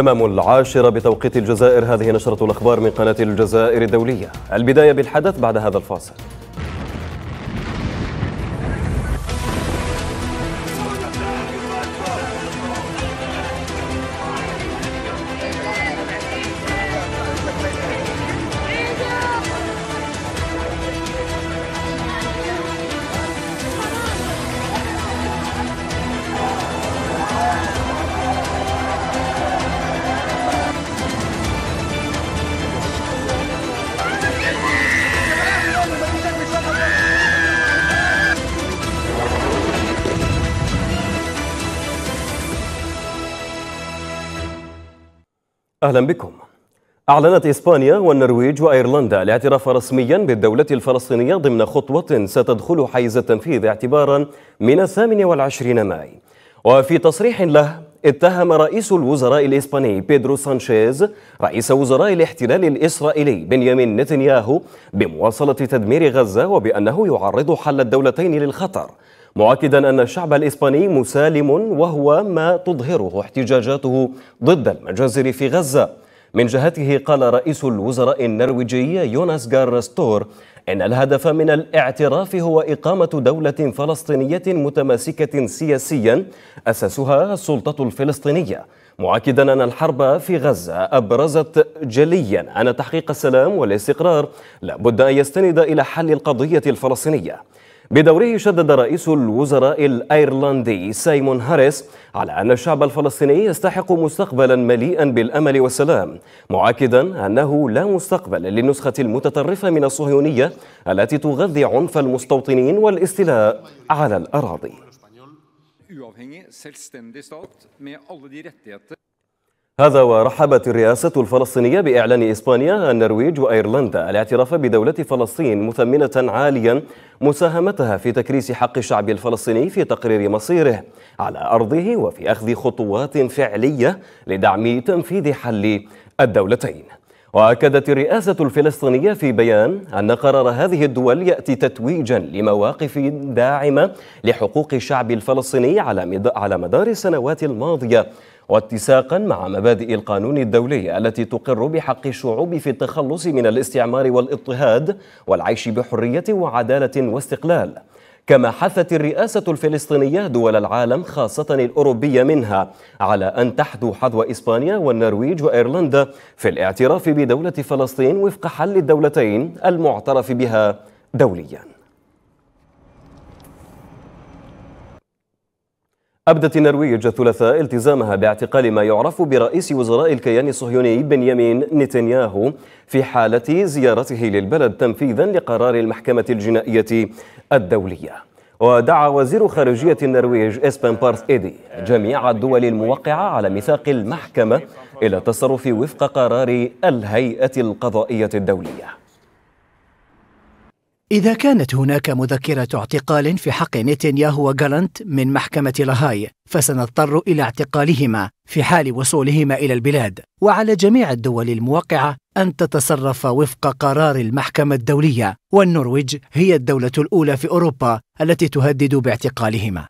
تمام العاشرة بتوقيت الجزائر هذه نشرة الأخبار من قناة الجزائر الدولية البداية بالحدث بعد هذا الفاصل أهلا بكم أعلنت إسبانيا والنرويج وأيرلندا الاعتراف رسميا بالدولة الفلسطينية ضمن خطوة ستدخل حيز التنفيذ اعتبارا من الثامن والعشرين ماي وفي تصريح له اتهم رئيس الوزراء الإسباني بيدرو سانشيز رئيس وزراء الاحتلال الإسرائيلي بنيامين نتنياهو بمواصلة تدمير غزة وبأنه يعرض حل الدولتين للخطر مؤكدا أن الشعب الإسباني مسالم وهو ما تظهره احتجاجاته ضد المجازر في غزة من جهته قال رئيس الوزراء النرويجي يوناس جارستور إن الهدف من الاعتراف هو إقامة دولة فلسطينية متماسكة سياسيا أساسها السلطة الفلسطينية مؤكدا أن الحرب في غزة أبرزت جليا أن تحقيق السلام والاستقرار لابد أن يستند إلى حل القضية الفلسطينية بدوره شدد رئيس الوزراء الايرلندي سايمون هاريس على ان الشعب الفلسطيني يستحق مستقبلا مليئا بالامل والسلام مؤكدا انه لا مستقبل للنسخه المتطرفه من الصهيونيه التي تغذي عنف المستوطنين والاستيلاء على الاراضي هذا ورحبت الرئاسة الفلسطينية بإعلان إسبانيا النرويج وأيرلندا الاعتراف بدولة فلسطين مثمنة عاليا مساهمتها في تكريس حق الشعب الفلسطيني في تقرير مصيره على أرضه وفي أخذ خطوات فعلية لدعم تنفيذ حل الدولتين وأكدت الرئاسة الفلسطينية في بيان أن قرار هذه الدول يأتي تتويجا لمواقف داعمة لحقوق الشعب الفلسطيني على مدار السنوات الماضية واتساقا مع مبادئ القانون الدولي التي تقر بحق الشعوب في التخلص من الاستعمار والاضطهاد والعيش بحرية وعدالة واستقلال كما حثت الرئاسة الفلسطينية دول العالم خاصة الأوروبية منها على أن تحدو حذو إسبانيا والنرويج وإيرلندا في الاعتراف بدولة فلسطين وفق حل الدولتين المعترف بها دولياً أبدت النرويج الثلاثاء التزامها باعتقال ما يعرف برئيس وزراء الكيان الصهيوني بنيامين نتنياهو في حالة زيارته للبلد تنفيذا لقرار المحكمة الجنائية الدولية ودعا وزير خارجية النرويج إسبن بارث إيدي جميع الدول الموقعة على ميثاق المحكمة إلى التصرف وفق قرار الهيئة القضائية الدولية إذا كانت هناك مذكرة اعتقال في حق نتنياهو وغالنت من محكمة لاهاي فسنضطر إلى اعتقالهما في حال وصولهما إلى البلاد وعلى جميع الدول الموقعة أن تتصرف وفق قرار المحكمة الدولية والنرويج هي الدولة الأولى في أوروبا التي تهدد باعتقالهما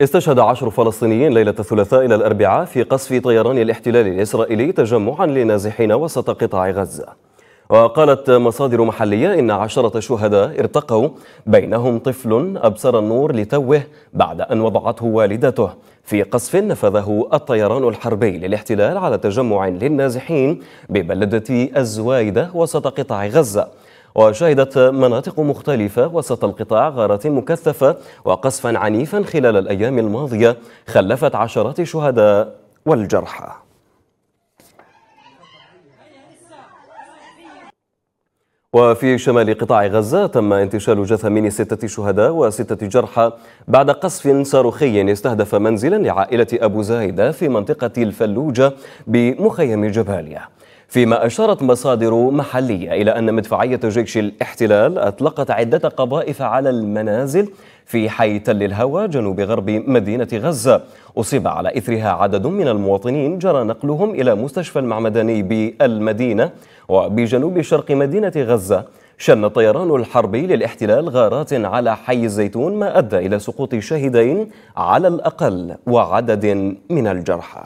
استشهد عشر فلسطينيين ليلة الثلاثاء إلى الأربعاء في قصف طيران الاحتلال الإسرائيلي تجمعا لنازحين وسط قطاع غزة وقالت مصادر محلية إن عشرة شهداء ارتقوا بينهم طفل أبصر النور لتوه بعد أن وضعته والدته في قصف نفذه الطيران الحربي للاحتلال على تجمع للنازحين ببلدة الزوايدة وسط قطاع غزة وشهدت مناطق مختلفة وسط القطاع غارات مكثفة وقصفا عنيفا خلال الأيام الماضية خلفت عشرات الشهداء والجرحى وفي شمال قطاع غزة تم انتشال جثمين ستة شهداء وستة جرحى بعد قصف صاروخي استهدف منزلا لعائلة أبو زايدة في منطقة الفلوجة بمخيم جباليا فيما أشارت مصادر محلية إلى أن مدفعية جيش الاحتلال أطلقت عدة قذائف على المنازل في حي تل الهوى جنوب غرب مدينة غزة أصيب على إثرها عدد من المواطنين جرى نقلهم إلى مستشفى المعمداني بالمدينة وبجنوب شرق مدينة غزة شن الطيران الحربي للاحتلال غارات على حي الزيتون ما أدى إلى سقوط شهيدين على الأقل وعدد من الجرحى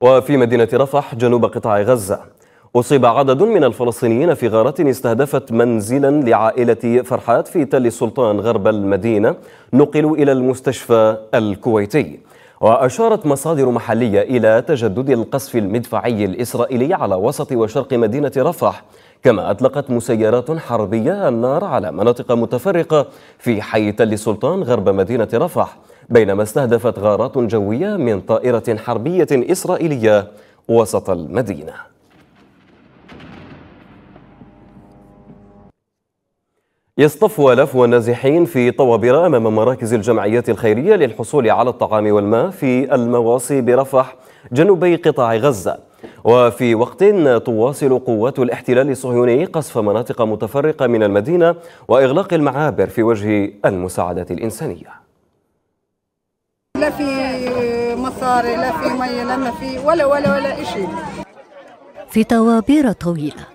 وفي مدينة رفح جنوب قطاع غزة أصيب عدد من الفلسطينيين في غارة استهدفت منزلا لعائلة فرحات في تل السلطان غرب المدينة نقلوا إلى المستشفى الكويتي وأشارت مصادر محلية إلى تجدد القصف المدفعي الإسرائيلي على وسط وشرق مدينة رفح كما أطلقت مسيرات حربية النار على مناطق متفرقة في حي تل السلطان غرب مدينة رفح بينما استهدفت غارات جوية من طائرة حربية إسرائيلية وسط المدينة يصطف آلاف النازحين في طوابير أمام مراكز الجمعيات الخيرية للحصول على الطعام والماء في المواصي برفح جنوبي قطاع غزة وفي وقت تواصل قوات الاحتلال الصهيوني قصف مناطق متفرقة من المدينة وإغلاق المعابر في وجه المساعدات الإنسانية لا في مصاري لا في مي لا ما في ولا ولا ولا شيء في طوابير طويله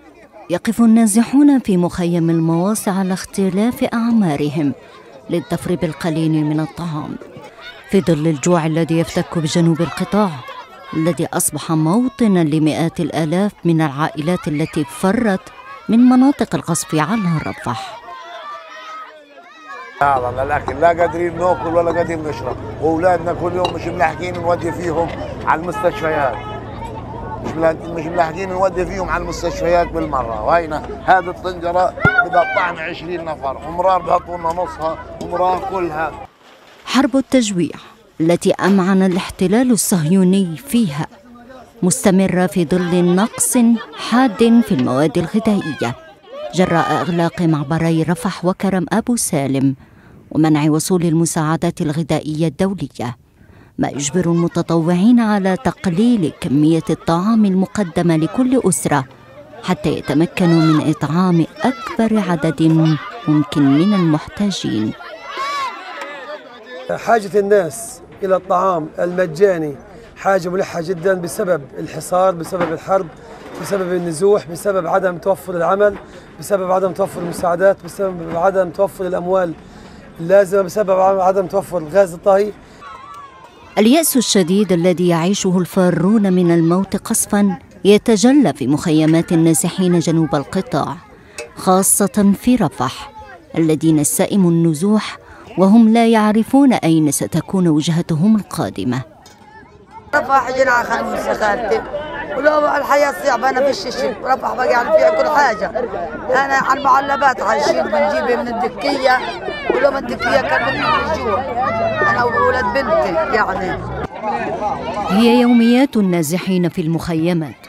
يقف النازحون في مخيم المواص على اختلاف أعمارهم للظفر بالقليل من الطعام في ظل الجوع الذي يفتك بجنوب القطاع الذي أصبح موطنا لمئات الآلاف من العائلات التي فرت من مناطق القصف على الرفح لا لا الاكل لا قادرين ناكل ولا قادرين نشرب واولادنا كل يوم مش ملاحقين نودي فيهم على المستشفيات مش مش ملاحقين نودي فيهم على المستشفيات بالمره وهينا هذه الطنجره بقطعنا 20 نفر ومرار بيعطونا لنا نصها ومرار كلها حرب التجويع التي امعن الاحتلال الصهيوني فيها مستمره في ظل نقص حاد في المواد الغذائيه جراء اغلاق معبري رفح وكرم ابو سالم ومنع وصول المساعدات الغذائيه الدوليه ما يجبر المتطوعين على تقليل كمية الطعام المقدمة لكل أسرة حتى يتمكنوا من إطعام أكبر عدد ممكن من المحتاجين حاجة الناس إلى الطعام المجاني حاجة ملحة جدا بسبب الحصار بسبب الحرب بسبب النزوح بسبب عدم توفر العمل بسبب عدم توفر المساعدات بسبب عدم توفر الأموال اللازمة بسبب عدم توفر غاز الطهي اليأس الشديد الذي يعيشه الفارون من الموت قصفا يتجلى في مخيمات النازحين جنوب القطاع خاصة في رفح الذين سئموا النزوح وهم لا يعرفون أين ستكون وجهتهم القادمة رفح جناح خمسة خالتي ولو الحياة صعبة أنا فيش شيء رفح بقى يعني فيها كل حاجة أنا على المعلبات عايشين بنجيبها من الدكية ولو من الدكية كان من الجوع أو أولاد بنتي يعني هي يوميات النازحين في المخيمات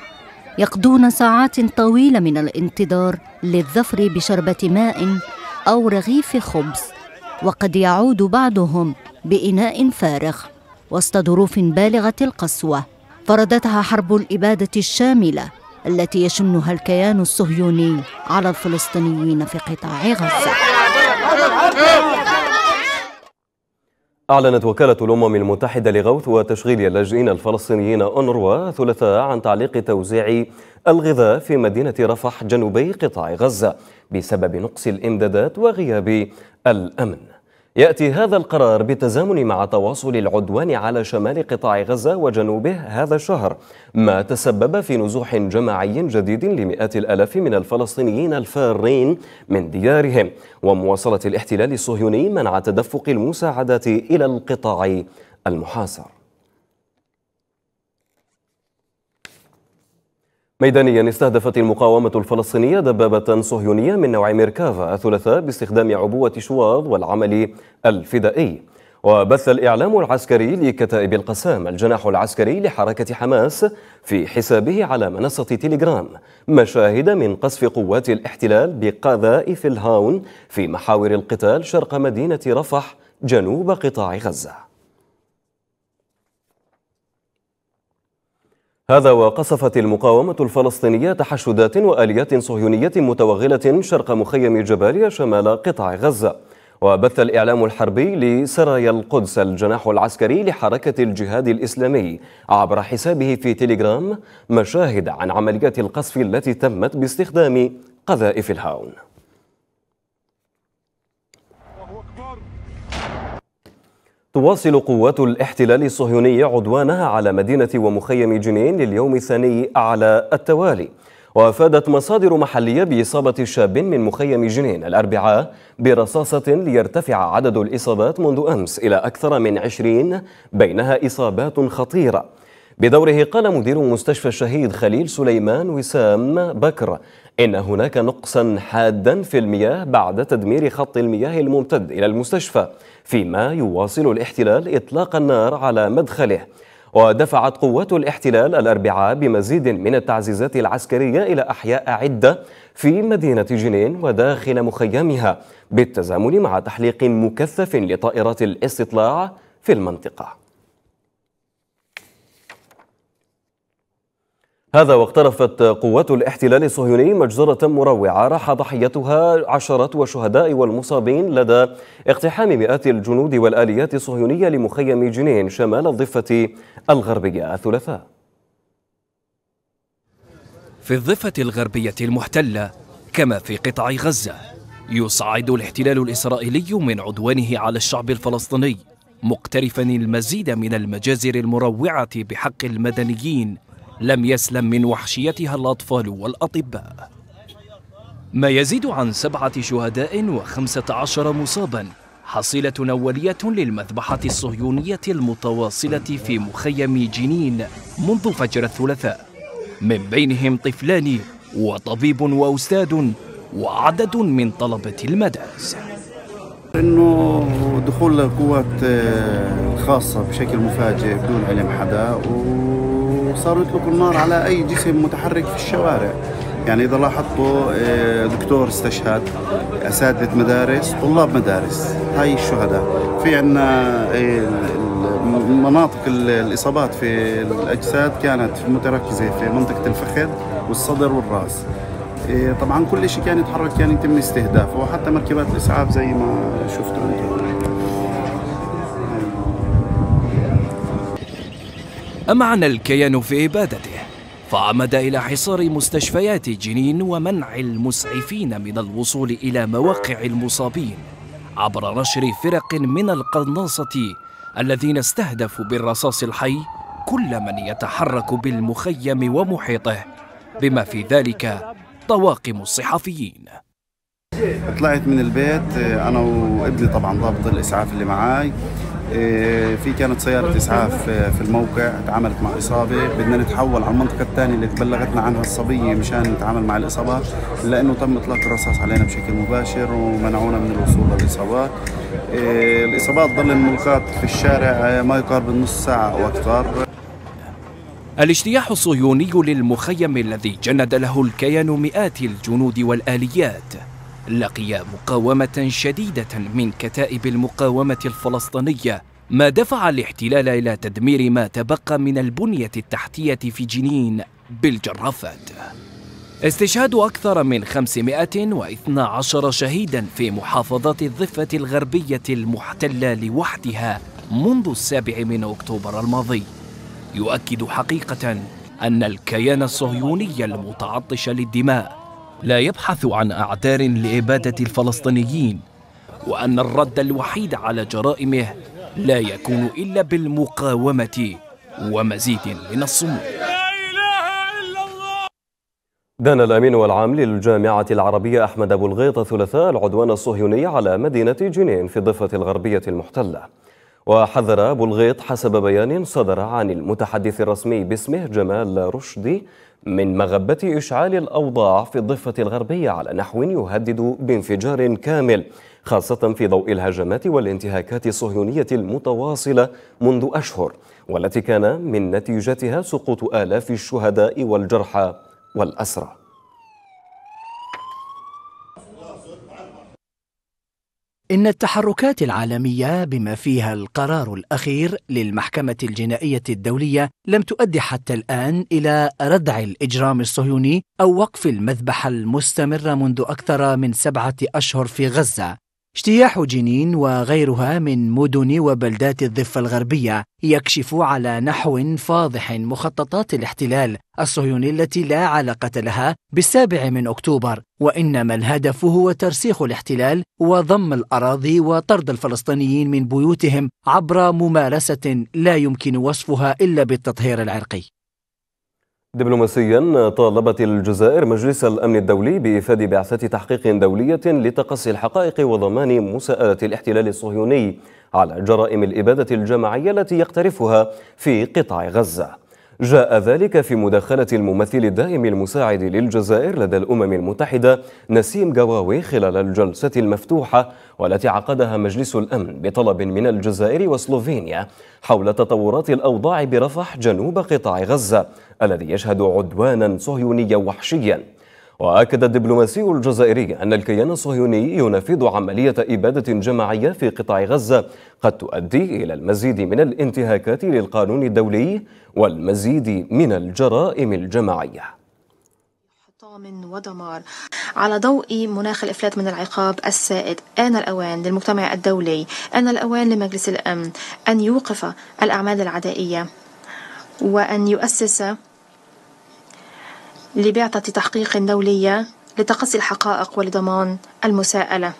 يقضون ساعات طويلة من الانتظار للظفر بشربة ماء أو رغيف خبز وقد يعود بعضهم بإناء فارغ وسط ظروف بالغة القسوة فرضتها حرب الإبادة الشاملة التي يشنها الكيان الصهيوني على الفلسطينيين في قطاع غزة أعلنت وكالة الأمم المتحدة لغوث وتشغيل اللاجئين الفلسطينيين أونروا ثلاثاء عن تعليق توزيع الغذاء في مدينة رفح جنوبي قطاع غزة بسبب نقص الإمدادات وغياب الأمن يأتي هذا القرار بالتزامن مع تواصل العدوان على شمال قطاع غزة وجنوبه هذا الشهر ما تسبب في نزوح جماعي جديد لمئات الألاف من الفلسطينيين الفارين من ديارهم ومواصلة الاحتلال الصهيوني منع تدفق المساعدات إلى القطاع المحاصر ميدانيا استهدفت المقاومة الفلسطينية دبابة صهيونية من نوع ميركافا الثلاثاء باستخدام عبوة شواظ والعمل الفدائي وبث الإعلام العسكري لكتائب القسام الجناح العسكري لحركة حماس في حسابه على منصة تيليجرام مشاهد من قصف قوات الاحتلال بقذائف الهاون في محاور القتال شرق مدينة رفح جنوب قطاع غزة هذا وقصفت المقاومة الفلسطينية تحشدات وآليات صهيونية متوغلة شرق مخيم جباليا شمال قطاع غزة وبث الإعلام الحربي لسرايا القدس الجناح العسكري لحركة الجهاد الإسلامي عبر حسابه في تيليجرام مشاهد عن عمليات القصف التي تمت باستخدام قذائف الهاون تواصل قوات الاحتلال الصهيوني عدوانها على مدينة ومخيم جنين لليوم الثاني على التوالي وأفادت مصادر محلية بإصابة شاب من مخيم جنين الأربعاء برصاصة ليرتفع عدد الإصابات منذ أمس إلى أكثر من عشرين بينها إصابات خطيرة بدوره قال مدير مستشفى الشهيد خليل سليمان وسام بكر إن هناك نقصا حادا في المياه بعد تدمير خط المياه الممتد إلى المستشفى فيما يواصل الاحتلال إطلاق النار على مدخله ودفعت قوات الاحتلال الأربعاء بمزيد من التعزيزات العسكرية إلى أحياء عدة في مدينة جنين وداخل مخيمها بالتزامن مع تحليق مكثف لطائرات الاستطلاع في المنطقة هذا واقترفت قوات الاحتلال الصهيوني مجزرة مروعة راح ضحيتها عشرات وشهداء والمصابين لدى اقتحام مئات الجنود والآليات الصهيونية لمخيم جنين شمال الضفة الغربية الثلاثاء في الضفة الغربية المحتلة كما في قطاع غزة يصعد الاحتلال الإسرائيلي من عدوانه على الشعب الفلسطيني مقترفا المزيد من المجازر المروعة بحق المدنيين لم يسلم من وحشيتها الأطفال والأطباء ما يزيد عن سبعة شهداء وخمسة عشر مصابا حصيلة أولية للمذبحة الصهيونية المتواصلة في مخيم جنين منذ فجر الثلاثاء من بينهم طفلان وطبيب وأستاذ وعدد من طلبة المدارس انه دخول القوات الخاصه بشكل مفاجئ بدون علم حدا و وصاروا يطلقوا النار على أي جسم متحرك في الشوارع يعني إذا لاحظتوا آه، دكتور استشهد أساتذة مدارس طلاب مدارس هاي الشهداء في عنا آه، مناطق الإصابات في الأجساد كانت متركزة في منطقة الفخذ والصدر والرأس آه، طبعا كل شيء كان يتحرك كان يتم استهدافه وحتى مركبات الإسعاف زي ما شفتوا أنتم أمعن الكيان في إبادته فعمد إلى حصار مستشفيات جنين ومنع المسعفين من الوصول إلى مواقع المصابين عبر نشر فرق من القناصة الذين استهدفوا بالرصاص الحي كل من يتحرك بالمخيم ومحيطه بما في ذلك طواقم الصحفيين طلعت من البيت آه، انا وابني طبعا ضابط الاسعاف اللي معاي إيه، في كانت سيارة إسعاف آه، في الموقع تعاملت مع إصابة بدنا نتحول على المنطقة الثانية اللي تبلغتنا عنها الصبية مشان نتعامل مع الإصابات لأنه تم إطلاق الرصاص علينا بشكل مباشر ومنعونا من الوصول للإصابات إيه، الإصابات ظل ملقاة في الشارع آه، ما يقارب النص ساعة أو أكثر الاجتياح الصهيوني للمخيم الذي جند له الكيان مئات الجنود والآليات لقي مقاومة شديدة من كتائب المقاومة الفلسطينية ما دفع الاحتلال إلى تدمير ما تبقى من البنية التحتية في جنين بالجرافات استشهاد أكثر من 512 شهيدا في محافظات الضفة الغربية المحتلة لوحدها منذ السابع من أكتوبر الماضي يؤكد حقيقة أن الكيان الصهيوني المتعطش للدماء لا يبحث عن أعذار لإبادة الفلسطينيين وأن الرد الوحيد على جرائمه لا يكون إلا بالمقاومة ومزيد من الصمود دان الأمين العام للجامعة العربية أحمد أبو الغيط ثلاثاء العدوان الصهيوني على مدينة جنين في الضفة الغربية المحتلة وحذر أبو الغيط حسب بيان صدر عن المتحدث الرسمي باسمه جمال رشدي من مغبة إشعال الأوضاع في الضفة الغربية على نحو يهدد بانفجار كامل خاصة في ضوء الهجمات والانتهاكات الصهيونية المتواصلة منذ أشهر والتي كان من نتيجتها سقوط آلاف الشهداء والجرحى والأسرى إن التحركات العالمية بما فيها القرار الأخير للمحكمة الجنائية الدولية لم تؤدي حتى الآن إلى ردع الإجرام الصهيوني أو وقف المذبحة المستمرة منذ أكثر من سبعة أشهر في غزة اجتياح جنين وغيرها من مدن وبلدات الضفة الغربية يكشف على نحو فاضح مخططات الاحتلال الصهيوني التي لا علاقة لها بالسابع من أكتوبر وإنما الهدف هو ترسيخ الاحتلال وضم الأراضي وطرد الفلسطينيين من بيوتهم عبر ممارسة لا يمكن وصفها إلا بالتطهير العرقي دبلوماسيا طالبت الجزائر مجلس الأمن الدولي بافاده بعثة تحقيق دولية لتقصي الحقائق وضمان مساءلة الاحتلال الصهيوني على جرائم الإبادة الجماعية التي يقترفها في قطاع غزة جاء ذلك في مداخلة الممثل الدائم المساعد للجزائر لدى الأمم المتحدة نسيم قواوي خلال الجلسة المفتوحة والتي عقدها مجلس الأمن بطلب من الجزائر وسلوفينيا حول تطورات الأوضاع برفح جنوب قطاع غزة الذي يشهد عدوانا صهيونيا وحشيا وأكد الدبلوماسي الجزائري أن الكيان الصهيوني ينفذ عملية إبادة جماعية في قطاع غزة قد تؤدي إلى المزيد من الانتهاكات للقانون الدولي والمزيد من الجرائم الجماعية حطام ودمار على ضوء مناخ الإفلات من العقاب السائد آن الأوان للمجتمع الدولي آن الأوان لمجلس الأمن أن يوقف الأعمال العدائية وأن يؤسس لبعثة تحقيق دولية لتقصي الحقائق ولضمان المساءلة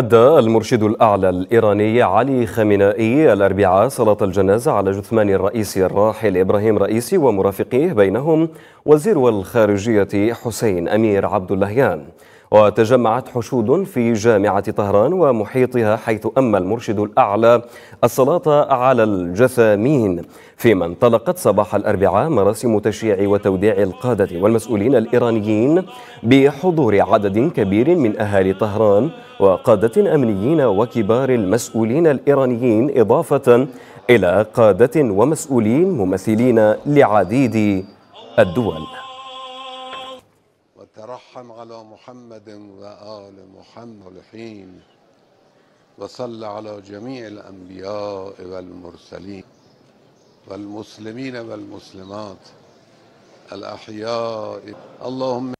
أدى المرشد الأعلى الإيراني علي خامنائي الأربعاء صلاة الجنازة على جثمان الرئيس الراحل إبراهيم رئيسي ومرافقيه بينهم وزير الخارجية حسين أمير عبد اللهيان وتجمعت حشود في جامعة طهران ومحيطها حيث أما المرشد الأعلى الصلاة على الجثامين فيما انطلقت صباح الأربعاء مراسم تشييع وتوديع القادة والمسؤولين الإيرانيين بحضور عدد كبير من أهالي طهران وقادة أمنيين وكبار المسؤولين الإيرانيين إضافة إلى قادة ومسؤولين ممثلين لعديد الدول وارحم على محمد وآل محمد الحين وصل على جميع الأنبياء والمرسلين والمسلمين والمسلمات الأحياء اللهم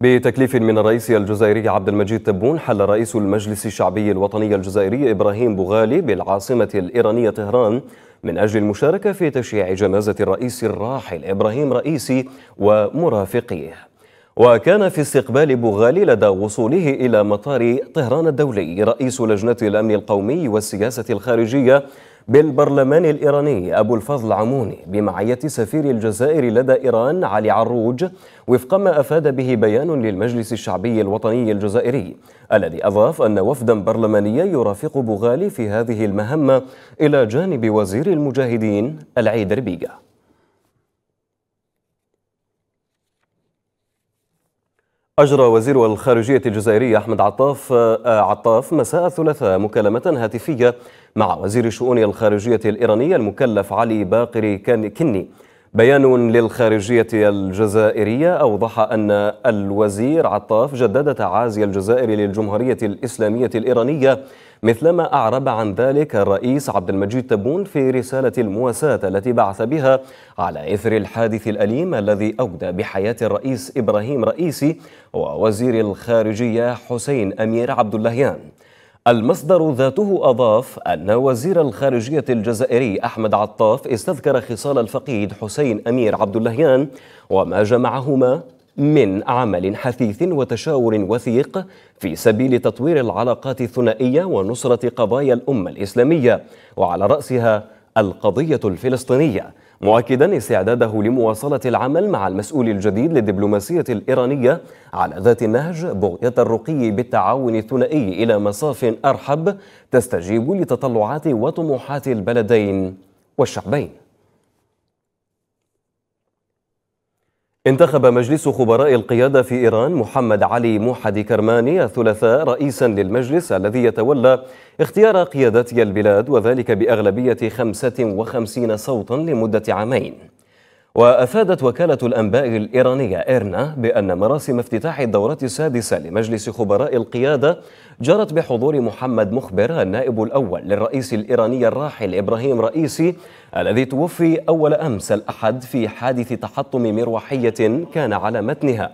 بتكليف من الرئيس الجزائري عبد المجيد تبون حل رئيس المجلس الشعبي الوطني الجزائري إبراهيم بوغالي بالعاصمة الإيرانية طهران من أجل المشاركة في تشييع جنازة الرئيس الراحل إبراهيم رئيسي ومرافقيه وكان في استقبال بوغالي لدى وصوله إلى مطار طهران الدولي رئيس لجنة الأمن القومي والسياسة الخارجية بالبرلمان الإيراني أبو الفضل عموني بمعية سفير الجزائر لدى إيران علي عروج وفق ما أفاد به بيان للمجلس الشعبي الوطني الجزائري الذي أضاف أن وفدا برلمانيا يرافق بوغالي في هذه المهمة إلى جانب وزير المجاهدين العيد ربيقه أجرى وزير الخارجية الجزائري أحمد عطاف آه، عطاف مساء الثلاثاء مكالمة هاتفية مع وزير الشؤون الخارجية الإيرانية المكلف علي باقري كني بيان للخارجية الجزائرية أوضح أن الوزير عطاف جدد تعازي الجزائر للجمهورية الإسلامية الإيرانية مثلما أعرب عن ذلك الرئيس عبد المجيد تبون في رسالة المواساة التي بعث بها على إثر الحادث الأليم الذي أودى بحياة الرئيس إبراهيم رئيسي ووزير الخارجية حسين أمير عبد اللهيان المصدر ذاته أضاف أن وزير الخارجية الجزائري أحمد عطاف استذكر خصال الفقيد حسين أمير عبد اللهيان وما جمعهما من عمل حثيث وتشاور وثيق في سبيل تطوير العلاقات الثنائيه ونصره قضايا الامه الاسلاميه وعلى راسها القضيه الفلسطينيه مؤكدا استعداده لمواصله العمل مع المسؤول الجديد للدبلوماسيه الايرانيه على ذات النهج بغيه الرقي بالتعاون الثنائي الى مصاف ارحب تستجيب لتطلعات وطموحات البلدين والشعبين انتخب مجلس خبراء القيادة في إيران محمد علي موحد كرماني الثلاثاء رئيسا للمجلس الذي يتولى اختيار قيادة البلاد وذلك بأغلبية 55 صوتا لمدة عامين وأفادت وكالة الأنباء الإيرانية إيرنا بأن مراسم افتتاح الدورة السادسة لمجلس خبراء القيادة جرت بحضور محمد مخبر النائب الأول للرئيس الإيراني الراحل إبراهيم رئيسي الذي توفي أول أمس الأحد في حادث تحطم مروحية كان على متنها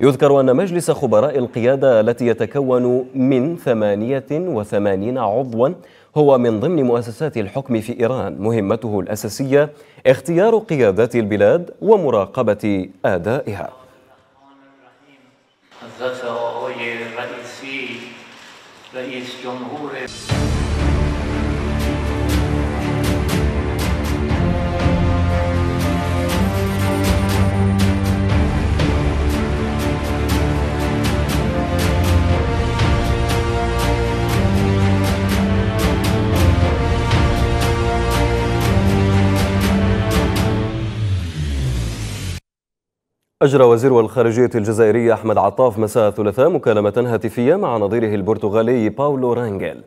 يذكر أن مجلس خبراء القيادة التي يتكون من 88 عضواً هو من ضمن مؤسسات الحكم في إيران مهمته الأساسية اختيار قيادات البلاد ومراقبة أدائها رئيس جمهور أجرى وزير الخارجية الجزائري أحمد عطاف مساء الثلاثاء مكالمة هاتفية مع نظيره البرتغالي باولو رانجيل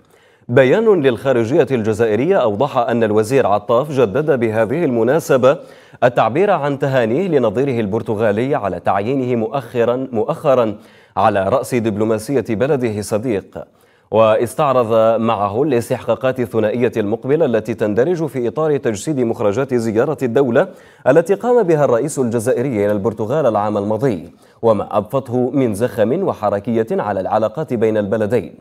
بيان للخارجية الجزائرية أوضح أن الوزير عطاف جدد بهذه المناسبة التعبير عن تهانيه لنظيره البرتغالي على تعيينه مؤخرا مؤخرا على رأس دبلوماسية بلده صديق واستعرض معه الاستحقاقات الثنائية المقبلة التي تندرج في إطار تجسيد مخرجات زيارة الدولة التي قام بها الرئيس الجزائري إلى البرتغال العام الماضي وما أبفته من زخم وحركية على العلاقات بين البلدين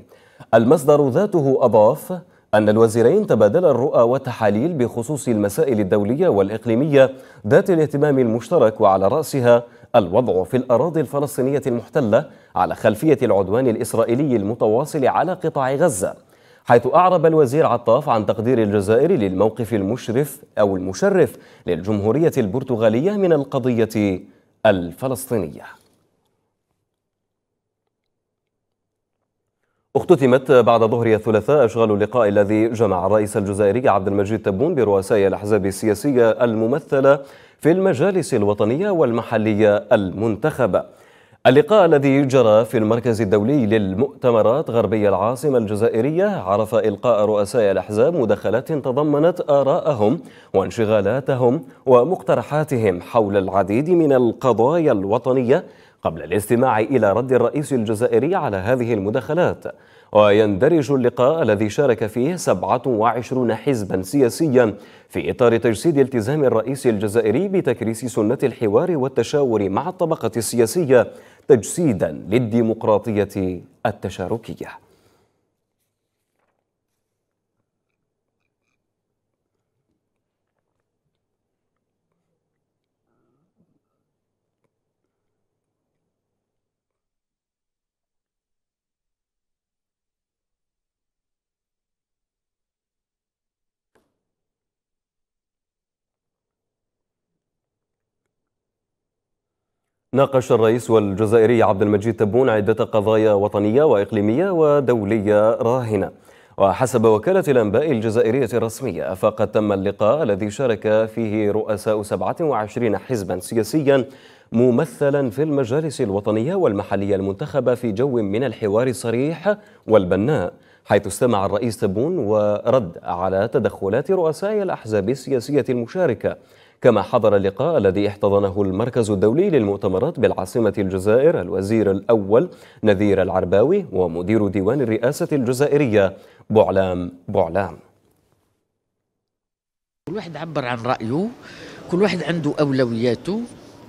المصدر ذاته أضاف أن الوزيرين تبادلا الرؤى والتحاليل بخصوص المسائل الدولية والإقليمية ذات الاهتمام المشترك وعلى رأسها الوضع في الأراضي الفلسطينية المحتلة على خلفية العدوان الإسرائيلي المتواصل على قطاع غزة حيث أعرب الوزير عطاف عن تقدير الجزائر للموقف المشرف أو المشرف للجمهورية البرتغالية من القضية الفلسطينية اختتمت بعد ظهر الثلاثاء أشغال اللقاء الذي جمع الرئيس الجزائري عبد المجيد تبون برؤساء الأحزاب السياسية الممثلة في المجالس الوطنية والمحلية المنتخبة اللقاء الذي جرى في المركز الدولي للمؤتمرات غربي العاصمة الجزائرية عرف إلقاء رؤساء الأحزاب مداخلات تضمنت آراءهم وانشغالاتهم ومقترحاتهم حول العديد من القضايا الوطنية قبل الاستماع إلى رد الرئيس الجزائري على هذه المداخلات ويندرج اللقاء الذي شارك فيه 27 حزبا سياسيا في إطار تجسيد التزام الرئيس الجزائري بتكريس سنة الحوار والتشاور مع الطبقة السياسية تجسيدا للديمقراطية التشاركية ناقش الرئيس والجزائري عبد المجيد تبون عدة قضايا وطنية وإقليمية ودولية راهنة وحسب وكالة الأنباء الجزائرية الرسمية فقد تم اللقاء الذي شارك فيه رؤساء 27 حزبا سياسيا ممثلا في المجالس الوطنية والمحلية المنتخبة في جو من الحوار الصريح والبناء حيث استمع الرئيس تبون ورد على تدخلات رؤساء الأحزاب السياسية المشاركة كما حضر اللقاء الذي احتضنه المركز الدولي للمؤتمرات بالعاصمة الجزائر الوزير الأول نذير العرباوي ومدير ديوان الرئاسة الجزائرية بعلام بعلام كل واحد عبر عن رأيه كل واحد عنده أولوياته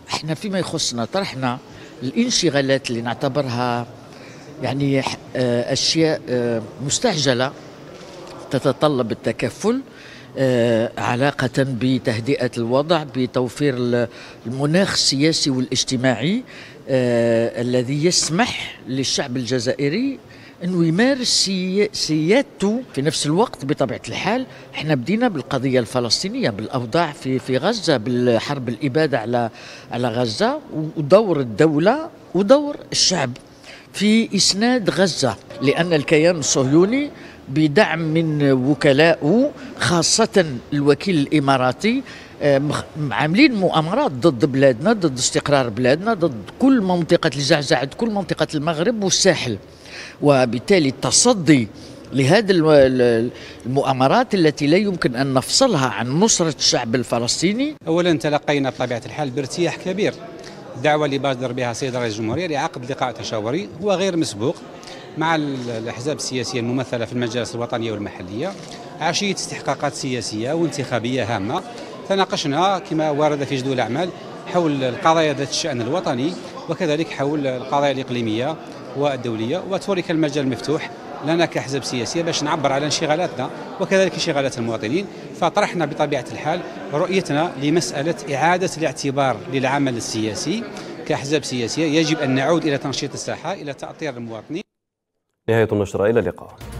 احنا فيما يخصنا طرحنا الانشغالات اللي نعتبرها يعني آه، اشياء آه، مستعجله تتطلب التكفل آه، علاقة بتهدئة الوضع بتوفير المناخ السياسي والاجتماعي آه، الذي يسمح للشعب الجزائري انه يمارس سيادته في نفس الوقت بطبيعه الحال احنا بدينا بالقضيه الفلسطينيه بالاوضاع في في غزه بالحرب الاباده على على غزه ودور الدوله ودور الشعب في اسناد غزه لان الكيان الصهيوني بدعم من وكلائه خاصة الوكيل الإماراتي آه، عاملين مؤامرات ضد بلادنا ضد استقرار بلادنا ضد كل منطقة الزعزعة كل منطقة المغرب والساحل وبالتالي التصدي لهذه المؤامرات التي لا يمكن أن نفصلها عن نصرة الشعب الفلسطيني أولا تلقينا بطبيعة الحال بارتياح كبير الدعوة اللي بادر بها سيد رئيس الجمهورية لعقد لقاء تشاوري هو غير مسبوق مع الأحزاب السياسية الممثلة في المجالس الوطنية والمحلية عشية استحقاقات سياسية وانتخابية هامة تناقشنا كما ورد في جدول الأعمال حول القضايا ذات الشأن الوطني وكذلك حول القضايا الإقليمية والدولية وترك المجال مفتوح لنا كأحزاب سياسية باش نعبر على انشغالاتنا وكذلك انشغالات المواطنين فطرحنا بطبيعة الحال رؤيتنا لمسألة إعادة الاعتبار للعمل السياسي كأحزاب سياسية يجب أن نعود إلى تنشيط الساحة إلى تأطير المواطنين نهاية النشرة إلى اللقاء